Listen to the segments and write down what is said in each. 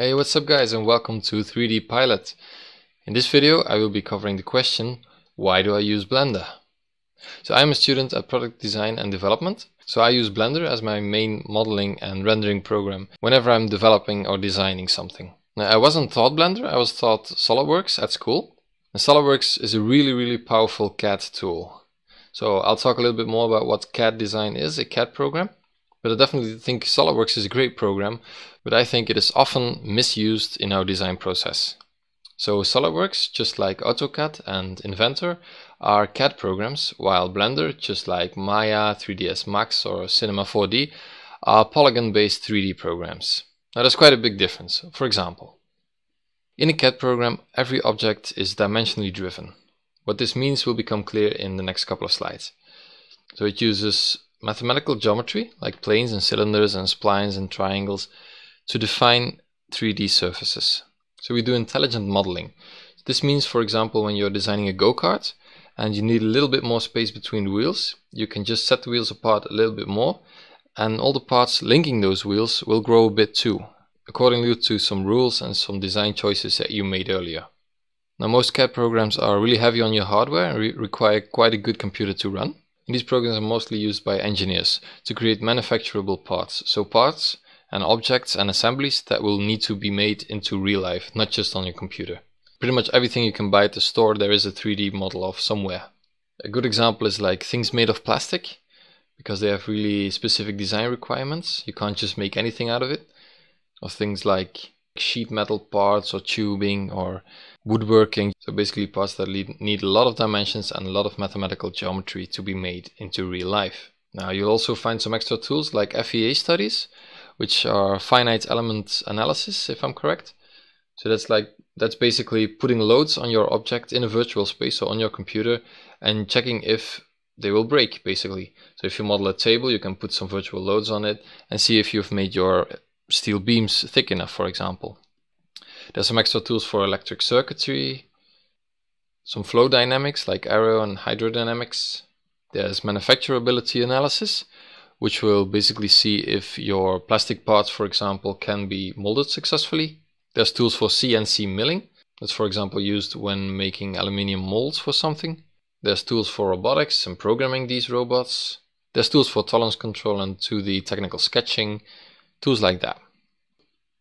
Hey what's up guys and welcome to 3D Pilot. In this video I will be covering the question why do I use Blender? So I'm a student at product design and development so I use Blender as my main modeling and rendering program whenever I'm developing or designing something. Now I wasn't taught Blender, I was taught SolidWorks at school and SolidWorks is a really really powerful CAD tool. So I'll talk a little bit more about what CAD design is, a CAD program but I definitely think SOLIDWORKS is a great program, but I think it is often misused in our design process. So SOLIDWORKS, just like AutoCAD and Inventor, are CAD programs, while Blender, just like Maya, 3ds Max or Cinema 4D, are polygon-based 3D programs. Now there's quite a big difference. For example, in a CAD program, every object is dimensionally driven. What this means will become clear in the next couple of slides. So it uses mathematical geometry, like planes and cylinders and splines and triangles, to define 3D surfaces. So we do intelligent modeling. This means, for example, when you're designing a go-kart and you need a little bit more space between wheels, you can just set the wheels apart a little bit more and all the parts linking those wheels will grow a bit too, accordingly to some rules and some design choices that you made earlier. Now most CAD programs are really heavy on your hardware and re require quite a good computer to run. These programs are mostly used by engineers to create manufacturable parts, so parts and objects and assemblies that will need to be made into real life, not just on your computer. Pretty much everything you can buy at the store there is a 3D model of somewhere. A good example is like things made of plastic, because they have really specific design requirements. You can't just make anything out of it. Or things like sheet metal parts or tubing or woodworking. So basically parts that need a lot of dimensions and a lot of mathematical geometry to be made into real life. Now you'll also find some extra tools like FEA studies, which are finite element analysis, if I'm correct. So that's like that's basically putting loads on your object in a virtual space, so on your computer, and checking if they will break basically. So if you model a table, you can put some virtual loads on it and see if you've made your steel beams thick enough, for example. There's some extra tools for electric circuitry, some flow dynamics like aero and hydrodynamics. There's manufacturability analysis, which will basically see if your plastic parts, for example, can be molded successfully. There's tools for CNC milling. That's, for example, used when making aluminium molds for something. There's tools for robotics and programming these robots. There's tools for tolerance control and 2D technical sketching, tools like that.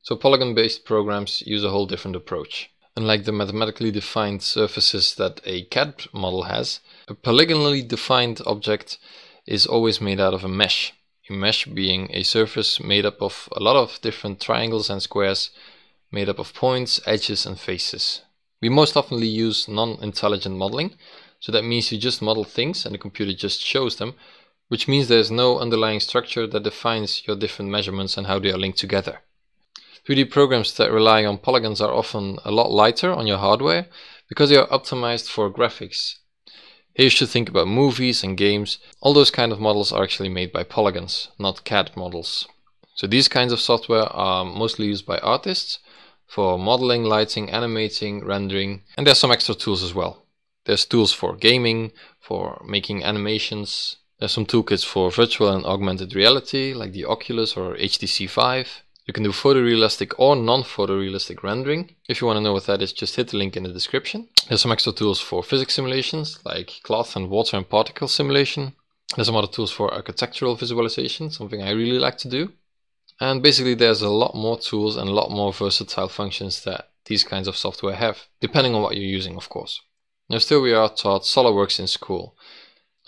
So polygon-based programs use a whole different approach. Unlike the mathematically defined surfaces that a CAD model has, a polygonally defined object is always made out of a mesh. A mesh being a surface made up of a lot of different triangles and squares made up of points, edges and faces. We most often use non-intelligent modeling, so that means you just model things and the computer just shows them which means there is no underlying structure that defines your different measurements and how they are linked together. 3D programs that rely on polygons are often a lot lighter on your hardware because they are optimized for graphics. Here you should think about movies and games. All those kind of models are actually made by polygons, not CAD models. So these kinds of software are mostly used by artists for modeling, lighting, animating, rendering, and there's some extra tools as well. There's tools for gaming, for making animations, there's some toolkits for virtual and augmented reality, like the Oculus or HTC 5. You can do photorealistic or non-photorealistic rendering. If you want to know what that is, just hit the link in the description. There's some extra tools for physics simulations, like cloth and water and particle simulation. There's some other tools for architectural visualization, something I really like to do. And basically there's a lot more tools and a lot more versatile functions that these kinds of software have, depending on what you're using, of course. Now still we are taught SOLIDWORKS in school,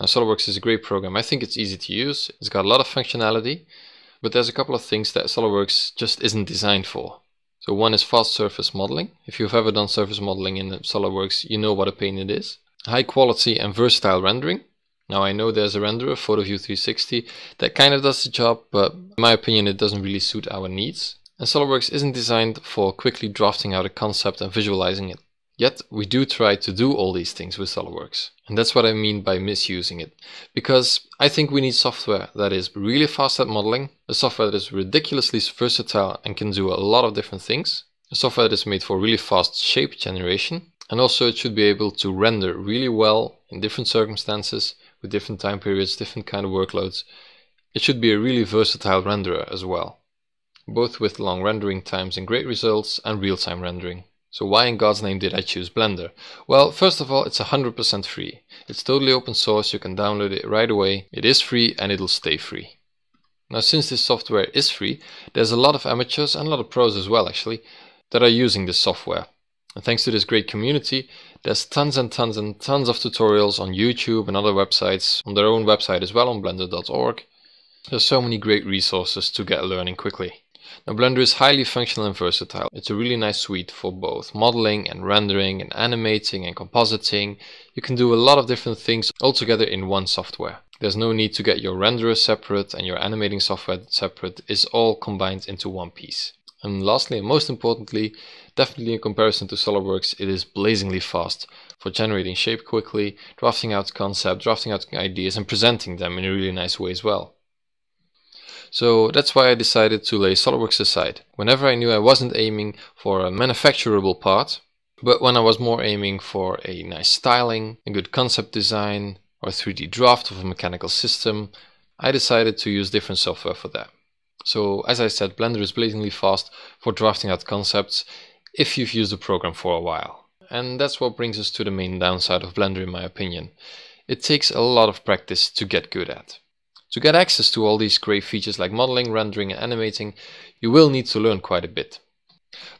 now SOLIDWORKS is a great program. I think it's easy to use. It's got a lot of functionality, but there's a couple of things that SOLIDWORKS just isn't designed for. So one is fast surface modeling. If you've ever done surface modeling in SOLIDWORKS, you know what a pain it is. High quality and versatile rendering. Now I know there's a renderer, PhotoView 360, that kind of does the job, but in my opinion it doesn't really suit our needs. And SOLIDWORKS isn't designed for quickly drafting out a concept and visualizing it. Yet, we do try to do all these things with SOLIDWORKS. And that's what I mean by misusing it. Because I think we need software that is really fast at modeling, a software that is ridiculously versatile and can do a lot of different things, a software that is made for really fast shape generation, and also it should be able to render really well in different circumstances, with different time periods, different kind of workloads. It should be a really versatile renderer as well, both with long rendering times and great results and real-time rendering. So why in God's name did I choose Blender? Well, first of all, it's 100% free. It's totally open source, you can download it right away. It is free and it'll stay free. Now, since this software is free, there's a lot of amateurs and a lot of pros as well, actually, that are using this software. And thanks to this great community, there's tons and tons and tons of tutorials on YouTube and other websites, on their own website as well, on blender.org. There's so many great resources to get learning quickly. Now Blender is highly functional and versatile. It's a really nice suite for both modeling and rendering and animating and compositing. You can do a lot of different things all together in one software. There's no need to get your renderer separate and your animating software separate. It's all combined into one piece. And lastly, and most importantly, definitely in comparison to SolidWorks, it is blazingly fast for generating shape quickly, drafting out concept, drafting out ideas, and presenting them in a really nice way as well. So that's why I decided to lay SOLIDWORKS aside. Whenever I knew I wasn't aiming for a manufacturable part, but when I was more aiming for a nice styling, a good concept design, or 3D draft of a mechanical system, I decided to use different software for that. So as I said, Blender is blatantly fast for drafting out concepts if you've used the program for a while. And that's what brings us to the main downside of Blender in my opinion. It takes a lot of practice to get good at. To get access to all these great features like modeling, rendering and animating, you will need to learn quite a bit.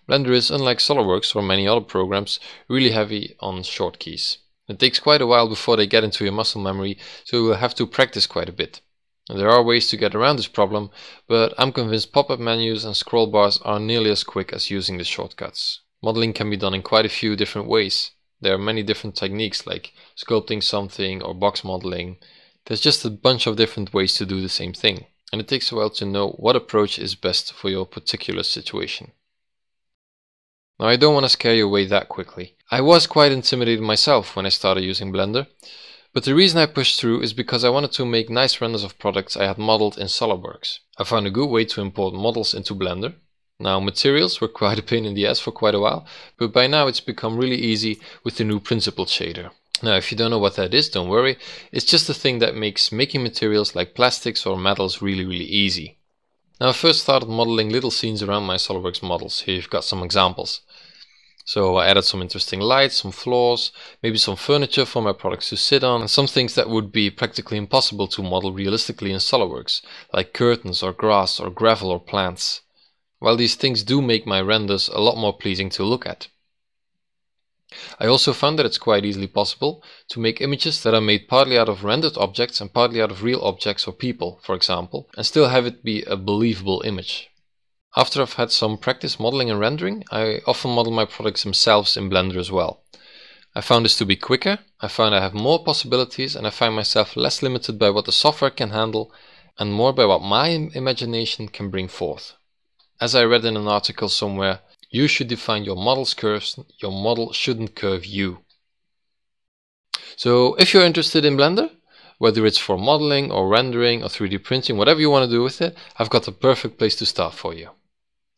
Blender is, unlike SOLIDWORKS or many other programs, really heavy on short keys. It takes quite a while before they get into your muscle memory, so you will have to practice quite a bit. And there are ways to get around this problem, but I'm convinced pop-up menus and scroll bars are nearly as quick as using the shortcuts. Modeling can be done in quite a few different ways. There are many different techniques like sculpting something or box modeling, there's just a bunch of different ways to do the same thing, and it takes a while to know what approach is best for your particular situation. Now I don't want to scare you away that quickly. I was quite intimidated myself when I started using Blender, but the reason I pushed through is because I wanted to make nice renders of products I had modeled in SolidWorks. I found a good way to import models into Blender. Now materials were quite a pain in the ass for quite a while, but by now it's become really easy with the new principle shader. Now, if you don't know what that is, don't worry. It's just a thing that makes making materials like plastics or metals really, really easy. Now, I first started modeling little scenes around my SOLIDWORKS models. Here you've got some examples. So I added some interesting lights, some floors, maybe some furniture for my products to sit on, and some things that would be practically impossible to model realistically in SOLIDWORKS, like curtains or grass or gravel or plants. While these things do make my renders a lot more pleasing to look at. I also found that it's quite easily possible to make images that are made partly out of rendered objects and partly out of real objects or people, for example, and still have it be a believable image. After I've had some practice modeling and rendering, I often model my products themselves in Blender as well. I found this to be quicker, I found I have more possibilities and I find myself less limited by what the software can handle and more by what my imagination can bring forth. As I read in an article somewhere, you should define your model's curves. Your model shouldn't curve you. So if you're interested in Blender, whether it's for modeling or rendering or 3D printing, whatever you want to do with it, I've got the perfect place to start for you.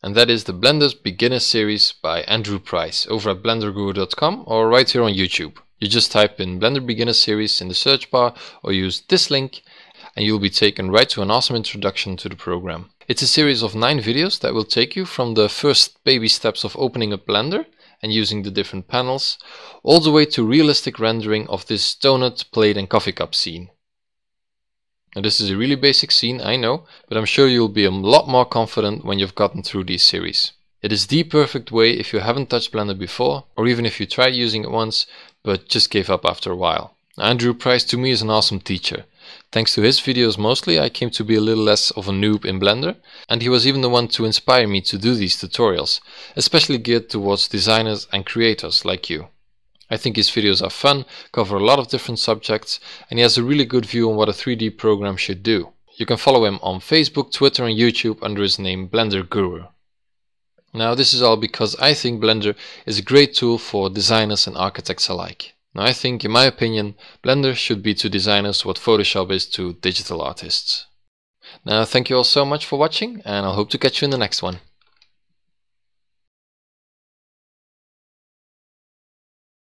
And that is the Blender's Beginner Series by Andrew Price over at blenderguru.com or right here on YouTube. You just type in Blender Beginner Series in the search bar or use this link and you'll be taken right to an awesome introduction to the program. It's a series of 9 videos that will take you from the first baby steps of opening a Blender and using the different panels, all the way to realistic rendering of this donut, plate and coffee cup scene. Now this is a really basic scene, I know, but I'm sure you'll be a lot more confident when you've gotten through these series. It is the perfect way if you haven't touched Blender before, or even if you tried using it once, but just gave up after a while. Andrew Price to me is an awesome teacher. Thanks to his videos mostly, I came to be a little less of a noob in Blender, and he was even the one to inspire me to do these tutorials, especially geared towards designers and creators like you. I think his videos are fun, cover a lot of different subjects, and he has a really good view on what a 3D program should do. You can follow him on Facebook, Twitter and YouTube under his name Blender Guru. Now this is all because I think Blender is a great tool for designers and architects alike. Now I think, in my opinion, Blender should be to designers what Photoshop is to digital artists. Now, thank you all so much for watching, and I hope to catch you in the next one.